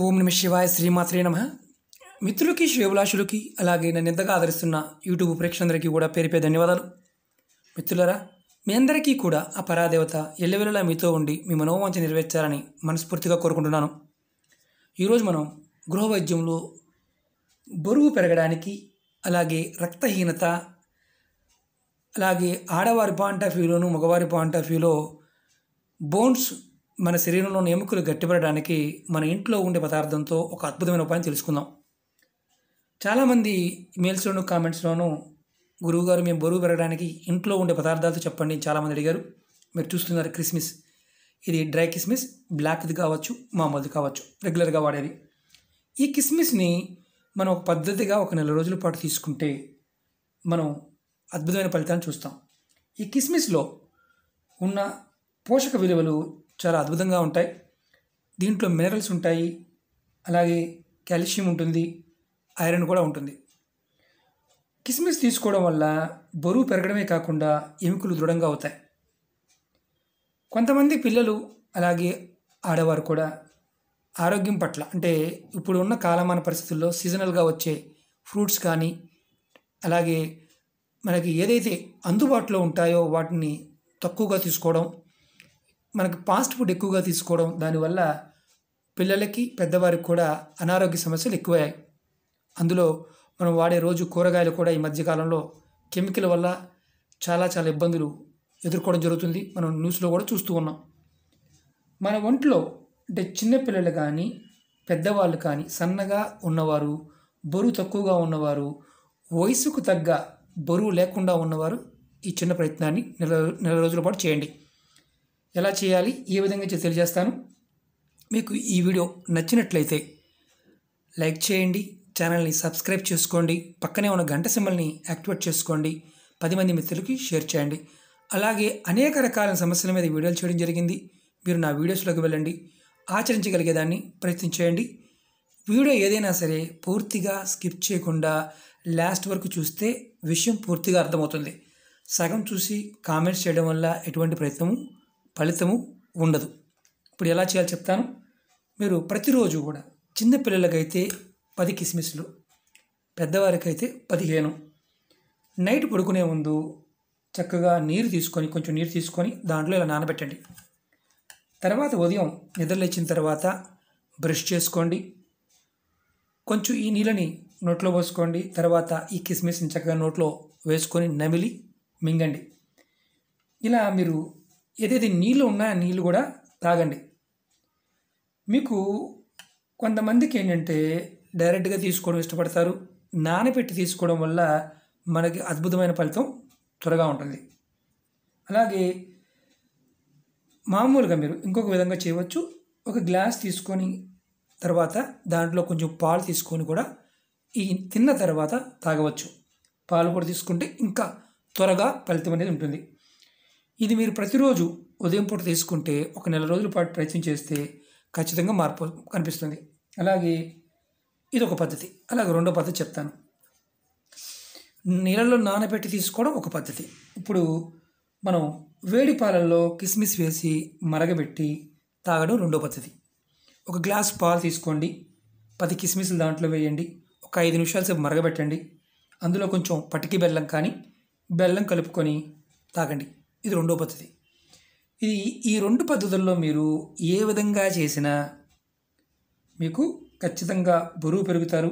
ఓం నమ శివాయ శ్రీమాత్రే నమ మిత్రులకి శ్రేభిలాషులకి అలాగే నన్ను ఎంతగా ఆదరిస్తున్న యూట్యూబ్ ప్రేక్షకులందరికీ కూడా పేరు పేరు ధన్యవాదాలు మిత్రులరా మీ అందరికీ కూడా ఆ పరాదేవత ఎల్లవెల్లలా మీతో ఉండి మీ మనోవాంఛ నెరవేర్చాలని మనస్ఫూర్తిగా కోరుకుంటున్నాను ఈరోజు మనం గృహ వైద్యంలో బరువు పెరగడానికి అలాగే రక్తహీనత అలాగే ఆడవారి పాయింట్ ఆఫ్ వ్యూలోను మగవారి పాయింట్ ఆఫ్ వ్యూలో బోన్స్ మన శరీరంలోని ఎముకలు గట్టిపడడానికి మన ఇంట్లో ఉండే పదార్థంతో ఒక అద్భుతమైన ఉపాయం తెలుసుకుందాం చాలామంది మెయిల్స్లోను కామెంట్స్లోనూ గురువుగారు మేము బరువు పెరగడానికి ఇంట్లో ఉండే పదార్థాలతో చెప్పండి చాలామంది అడిగారు మీరు చూస్తున్నారు క్రిస్మిస్ ఇది డ్రై కిస్మిస్ బ్లాక్ది కావచ్చు మామూలుది కావచ్చు రెగ్యులర్గా వాడేది ఈ కిస్మిస్ని మనం ఒక పద్ధతిగా ఒక నెల రోజుల పాటు తీసుకుంటే మనం అద్భుతమైన ఫలితాన్ని చూస్తాం ఈ కిస్మిస్లో ఉన్న పోషక విలువలు చాలా అద్భుతంగా ఉంటాయి దీంట్లో మినరల్స్ ఉంటాయి అలాగే కాల్షియం ఉంటుంది ఐరన్ కూడా ఉంటుంది కిస్మిస్ తీసుకోవడం వల్ల బరువు పెరగడమే కాకుండా ఎముకలు దృఢంగా అవుతాయి కొంతమంది పిల్లలు అలాగే ఆడవారు కూడా ఆరోగ్యం పట్ల అంటే ఇప్పుడు ఉన్న కాలమాన పరిస్థితుల్లో సీజనల్గా వచ్చే ఫ్రూట్స్ కానీ అలాగే మనకి ఏదైతే అందుబాటులో ఉంటాయో వాటిని తక్కువగా తీసుకోవడం మనకు ఫాస్ట్ ఫుడ్ ఎక్కువగా తీసుకోవడం దానివల్ల పిల్లలకి పెద్దవారికి కూడా అనారోగ్య సమస్యలు ఎక్కువయ్యాయి అందులో మనం వాడే రోజు కూరగాయలు కూడా ఈ మధ్యకాలంలో కెమికల్ వల్ల చాలా చాలా ఇబ్బందులు ఎదుర్కోవడం జరుగుతుంది మనం న్యూస్లో కూడా చూస్తూ ఉన్నాం మన ఒంట్లో అంటే చిన్నపిల్లలు కానీ పెద్దవాళ్ళు కానీ సన్నగా ఉన్నవారు బరువు తక్కువగా ఉన్నవారు వయసుకు తగ్గ బరువు లేకుండా ఉన్నవారు ఈ చిన్న ప్రయత్నాన్ని నెల నెల రోజుల పాటు చేయండి ఎలా చేయాలి ఏ విధంగా తెలియజేస్తాను మీకు ఈ వీడియో నచ్చినట్లయితే లైక్ చేయండి ఛానల్ని సబ్స్క్రైబ్ చేసుకోండి పక్కనే ఉన్న గంట సింబల్ని యాక్టివేట్ చేసుకోండి పది మంది మిత్రులకి షేర్ చేయండి అలాగే అనేక రకాల సమస్యల మీద వీడియోలు చేయడం జరిగింది మీరు నా వీడియోస్లోకి వెళ్ళండి ఆచరించగలిగేదాన్ని ప్రయత్నించేయండి వీడియో ఏదైనా సరే పూర్తిగా స్కిప్ చేయకుండా లాస్ట్ వరకు చూస్తే విషయం పూర్తిగా అర్థమవుతుంది సగం చూసి కామెంట్స్ చేయడం వల్ల ఎటువంటి ప్రయత్నము ఫలితము ఉండదు ఇప్పుడు ఎలా చేయాలో చెప్తాను మీరు ప్రతిరోజు కూడా చిన్నపిల్లలకైతే పది కిస్మిస్లు పెద్దవారికైతే పదిహేను నైట్ పడుకునే ముందు చక్కగా నీరు తీసుకొని కొంచెం నీరు తీసుకొని దాంట్లో ఇలా నానబెట్టండి తర్వాత ఉదయం నిద్రలేచిన తర్వాత బ్రష్ చేసుకోండి కొంచెం ఈ నీళ్ళని నోట్లో పోసుకోండి తర్వాత ఈ కిస్మిస్ని చక్కగా నోట్లో వేసుకొని నమిలి మింగండి ఇలా మీరు ఏదైతే నీళ్ళు ఉన్నాయో నీళ్ళు కూడా తాగండి మీకు కొంతమందికి ఏంటంటే డైరెక్ట్గా తీసుకోవడం ఇష్టపడతారు నానబెట్టి తీసుకోవడం వల్ల మనకి అద్భుతమైన ఫలితం త్వరగా ఉంటుంది అలాగే మామూలుగా మీరు ఇంకొక విధంగా చేయవచ్చు ఒక గ్లాస్ తీసుకొని తర్వాత దాంట్లో కొంచెం పాలు తీసుకొని కూడా ఈ తిన్న తర్వాత తాగవచ్చు పాలు కూడా తీసుకుంటే ఇంకా త్వరగా ఫలితం అనేది ఉంటుంది ఇది మీరు ప్రతిరోజు ఉదయం పూట తీసుకుంటే ఒక నెల రోజుల పాటు ప్రయత్నం చేస్తే ఖచ్చితంగా మార్పు కనిపిస్తుంది అలాగే ఇది ఒక పద్ధతి అలాగే రెండో పద్ధతి చెప్తాను నీళ్ళలో నానబెట్టి తీసుకోవడం ఒక పద్ధతి ఇప్పుడు మనం వేడి పాలల్లో కిస్మిస్ వేసి మరగబెట్టి తాగడం రెండో పద్ధతి ఒక గ్లాస్ పాలు తీసుకోండి పది కిస్మిస్లు దాంట్లో వేయండి ఒక ఐదు నిమిషాల సేపు మరగబెట్టండి అందులో కొంచెం పటికి బెల్లం కానీ బెల్లం కలుపుకొని తాగండి ఇది రెండో పద్ధతి ఇది ఈ రెండు పద్ధతుల్లో మీరు ఏ విధంగా చేసినా మీకు ఖచ్చితంగా బరువు పెరుగుతారు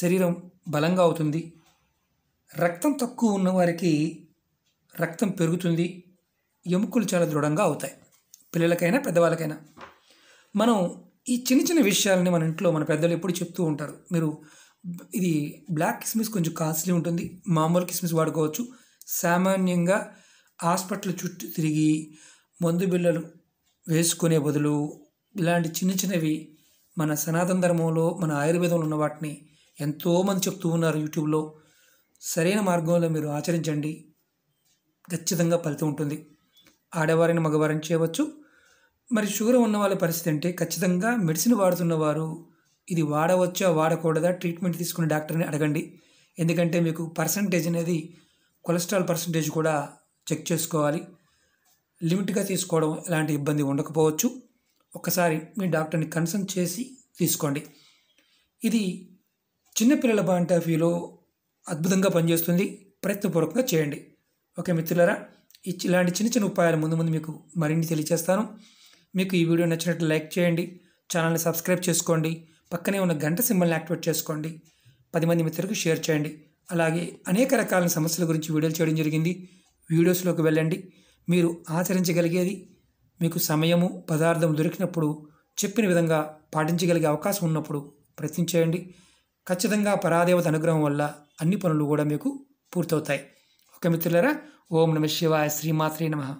శరీరం బలంగా అవుతుంది రక్తం తక్కువ ఉన్న వారికి రక్తం పెరుగుతుంది ఎముకలు చాలా దృఢంగా అవుతాయి పిల్లలకైనా పెద్దవాళ్ళకైనా మనం ఈ చిన్న చిన్న విషయాలని మన ఇంట్లో మన పెద్దలు ఎప్పుడు చెప్తూ ఉంటారు మీరు ఇది బ్లాక్ కిస్మిస్ కొంచెం కాస్ట్లీ ఉంటుంది మామూలు కిస్మిస్ వాడుకోవచ్చు సామాన్యంగా హాస్పిటల్ చుట్టూ తిరిగి మందు బిళ్ళలు వేసుకునే బదులు ఇలాంటి చిన్న చిన్నవి మన సనాతన ధర్మంలో మన ఆయుర్వేదంలో ఉన్న వాటిని ఎంతోమంది చెప్తూ ఉన్నారు యూట్యూబ్లో సరైన మార్గంలో మీరు ఆచరించండి ఖచ్చితంగా ఫలితం ఉంటుంది ఆడవారిని మగవారిని చేయవచ్చు మరి షుగర్ ఉన్న వాళ్ళ పరిస్థితి అంటే ఖచ్చితంగా మెడిసిన్ వాడుతున్నవారు ఇది వాడవచ్చా వాడకూడదా ట్రీట్మెంట్ తీసుకునే డాక్టర్ని అడగండి ఎందుకంటే మీకు పర్సంటేజ్ అనేది కొలెస్ట్రాల్ పర్సంటేజ్ కూడా చెక్ చేసుకోవాలి లిమిట్గా తీసుకోవడం ఎలాంటి ఇబ్బంది ఉండకపోవచ్చు ఒకసారి మీ డాక్టర్ని కన్సల్ట్ చేసి తీసుకోండి ఇది చిన్నపిల్లల పాయింట్ ఆఫ్ వ్యూలో అద్భుతంగా పనిచేస్తుంది ప్రయత్నపూర్వకంగా చేయండి ఓకే మిత్రులరా ఇలాంటి చిన్న చిన్న ఉపాయాలు ముందు ముందు మీకు మరిన్ని తెలియజేస్తాను మీకు ఈ వీడియో నచ్చినట్లు లైక్ చేయండి ఛానల్ని సబ్స్క్రైబ్ చేసుకోండి పక్కనే ఉన్న గంట సింబల్ని యాక్టివేట్ చేసుకోండి పది మంది మిత్రులకు షేర్ చేయండి అలాగే అనేక రకాల సమస్యల గురించి వీడియోలు చేయడం జరిగింది వీడియోస్లోకి వెళ్ళండి మీరు ఆచరించగలిగేది మీకు సమయము పదార్థం దొరికినప్పుడు చెప్పిన విధంగా పాటించగలిగే అవకాశం ఉన్నప్పుడు చేయండి ఖచ్చితంగా పరాదేవత అనుగ్రహం వల్ల అన్ని పనులు కూడా మీకు పూర్తవుతాయి ఓకే మిత్రులరా ఓం నమ శివాయ శ్రీమాత్రే నమ